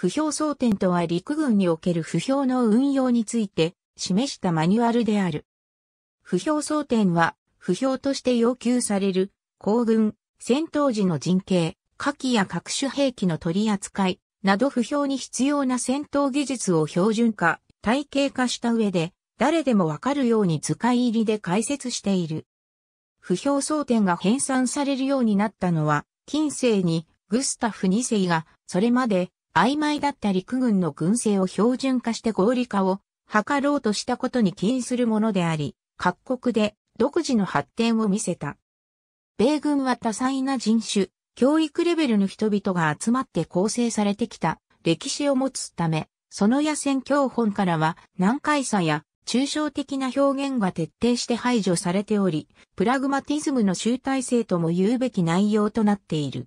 不評争点とは陸軍における不評の運用について示したマニュアルである。不評争点は、不評として要求される、行軍、戦闘時の陣形、火器や各種兵器の取り扱い、など不評に必要な戦闘技術を標準化、体系化した上で、誰でもわかるように図解入りで解説している。不評争点が編纂されるようになったのは、近世にグスタフ2世が、それまで曖昧だった陸軍の軍勢を標準化して合理化を図ろうとしたことに起因するものであり、各国で独自の発展を見せた。米軍は多彩な人種、教育レベルの人々が集まって構成されてきた歴史を持つため、その野戦教本からは難解さや抽象的な表現が徹底して排除されており、プラグマティズムの集大成とも言うべき内容となっている。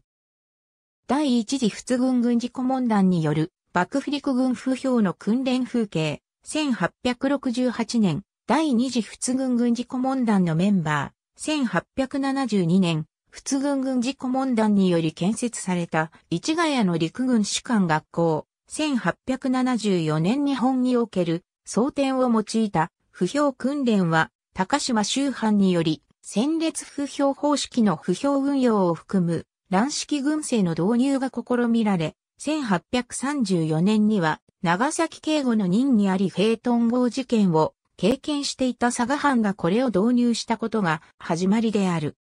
第一次仏軍軍事顧問団による幕府陸軍不評の訓練風景、1868年、第二次仏軍軍事顧問団のメンバー、1872年、仏軍軍事顧問団により建設された市ヶ谷の陸軍士官学校、1874年日本における争点を用いた不評訓練は、高島周藩により、戦列不評方式の不評運用を含む乱式軍政の導入が試みられ、1834年には長崎警護の任にあり平頓号事件を経験していた佐賀藩がこれを導入したことが始まりである。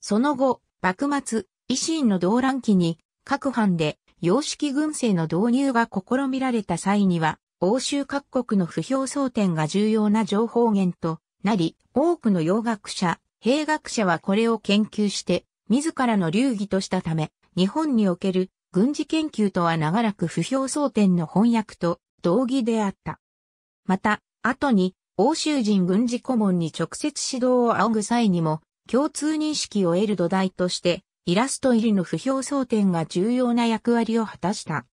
その後、幕末、維新の動乱期に各藩で洋式軍政の導入が試みられた際には、欧州各国の不評争点が重要な情報源となり、多くの洋学者、兵学者はこれを研究して、自らの流儀としたため、日本における軍事研究とは長らく不評争点の翻訳と同義であった。また、後に欧州人軍事顧問に直接指導を仰ぐ際にも、共通認識を得る土台として、イラスト入りの不評争点が重要な役割を果たした。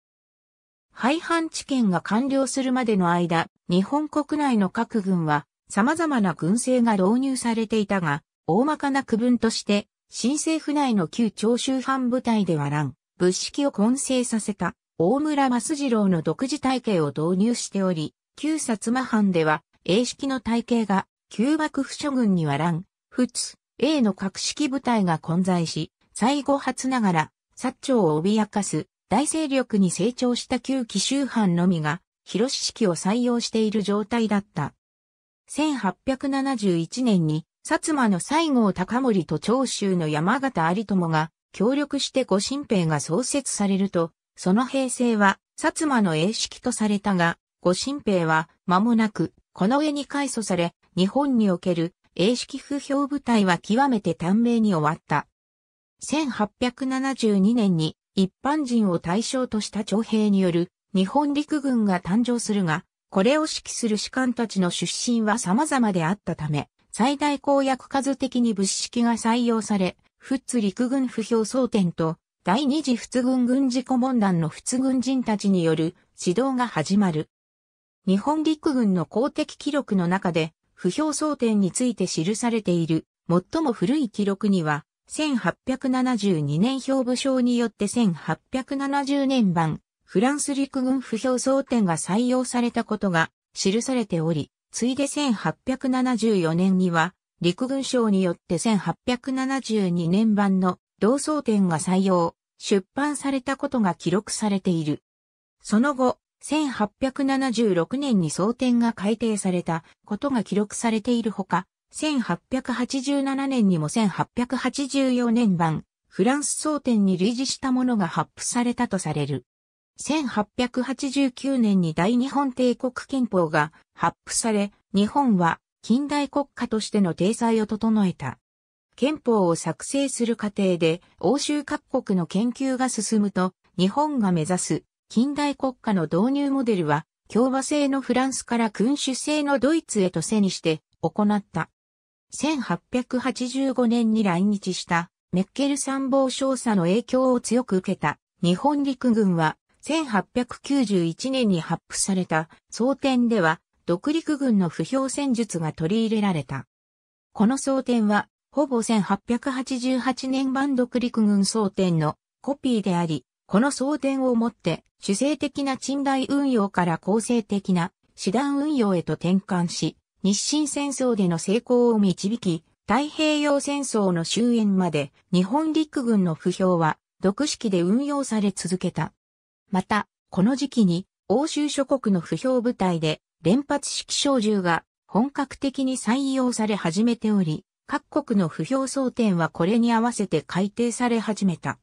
廃藩置県が完了するまでの間、日本国内の各軍は様々な軍政が導入されていたが、大まかな区分として新政府内の旧長州藩部隊では乱、物式を混成させた大村益次郎の独自体系を導入しており、旧薩摩藩では、英式の体系が、旧幕府諸軍には乱、仏、英の格式部隊が混在し、最後発ながら、薩長を脅かす、大勢力に成長した旧紀州藩のみが、広志式を採用している状態だった。1871年に薩摩の西郷隆盛と長州の山形有友が協力して御神兵が創設されると、その平成は薩摩の英式とされたが、御神兵は間もなくこの上に改組され、日本における英式不評部隊は極めて短命に終わった。1872年に一般人を対象とした徴兵による日本陸軍が誕生するが、これを指揮する士官たちの出身は様々であったため、最大公約数的に物式が採用され、富津陸軍不評争点と、第二次仏軍軍事顧問団の仏軍人たちによる指導が始まる。日本陸軍の公的記録の中で、不評争点について記されている、最も古い記録には、1872年兵部省によって1870年版、フランス陸軍不評争点が採用されたことが記されており、ついで1874年には、陸軍省によって1872年版の同窓典が採用、出版されたことが記録されている。その後、1876年に争典が改定されたことが記録されているほか、1887年にも1884年版、フランス争典に類似したものが発布されたとされる。1889年に大日本帝国憲法が発布され、日本は近代国家としての体裁を整えた。憲法を作成する過程で欧州各国の研究が進むと、日本が目指す近代国家の導入モデルは、共和制のフランスから君主制のドイツへと背にして行った。1885年に来日したメッケル参謀少佐の影響を強く受けた日本陸軍は1891年に発布された争点では独陸軍の不評戦術が取り入れられた。この争点は、ほぼ1888年版独陸軍争点のコピーであり、この争点をもって、主制的な賃貸運用から構成的な手段運用へと転換し、日清戦争での成功を導き、太平洋戦争の終焉まで日本陸軍の不評は独式で運用され続けた。また、この時期に欧州諸国の不評部隊で連発式小銃が本格的に採用され始めており、各国の不評争点はこれに合わせて改定され始めた。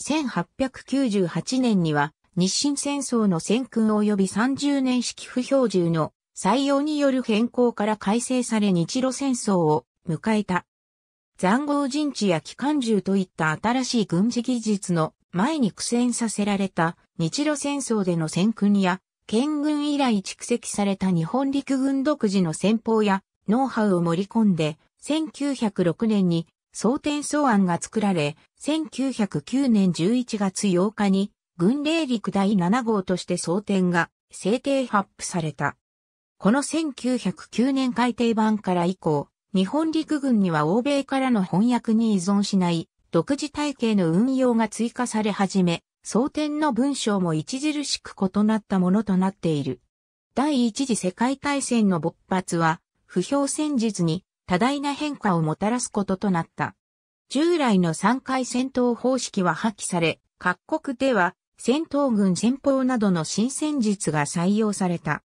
1898年には日清戦争の戦訓及び30年式不評銃の採用による変更から改正され日露戦争を迎えた。残壕陣地や機関銃といった新しい軍事技術の前に苦戦させられた日露戦争での戦訓や県軍以来蓄積された日本陸軍独自の戦法やノウハウを盛り込んで、1906年に総天草案が作られ、1909年11月8日に軍令陸第7号として総天が制定発布された。この1909年改訂版から以降、日本陸軍には欧米からの翻訳に依存しない独自体系の運用が追加され始め、争点の文章も著しく異なったものとなっている。第一次世界大戦の勃発は、不評戦術に多大な変化をもたらすこととなった。従来の3回戦闘方式は破棄され、各国では戦闘軍戦法などの新戦術が採用された。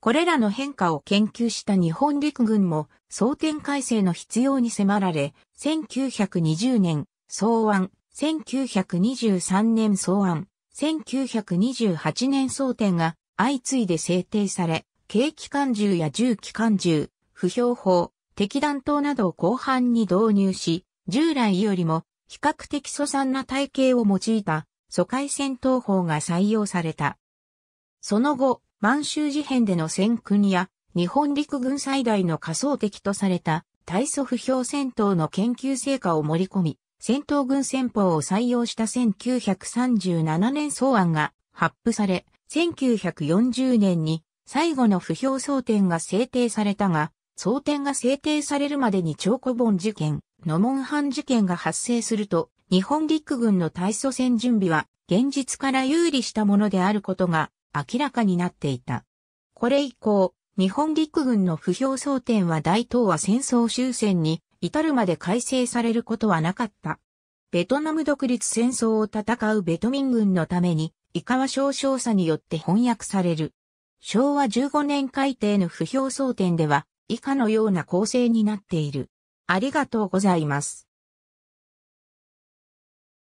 これらの変化を研究した日本陸軍も争点改正の必要に迫られ、1920年、草案、1923年草案、1928年争点が相次いで制定され、軽機関銃や重機関銃、不評法、敵弾頭などを後半に導入し、従来よりも比較的粗散な体型を用いた疎開戦闘法が採用された。その後、満州事変での戦訓や日本陸軍最大の仮想敵とされた大祖不評戦闘の研究成果を盛り込み、戦闘軍戦法を採用した1937年草案が発布され、1940年に最後の不評争点が制定されたが、争点が制定されるまでに長古本事件、ノモンハン事件が発生すると、日本陸軍の対祖戦準備は現実から有利したものであることが明らかになっていた。これ以降、日本陸軍の不評争点は大東亜戦争終戦に至るまで改正されることはなかった。ベトナム独立戦争を戦うベトミン軍のために、イカワ少々佐によって翻訳される。昭和15年改定の不評争点では、以下のような構成になっている。ありがとうございます。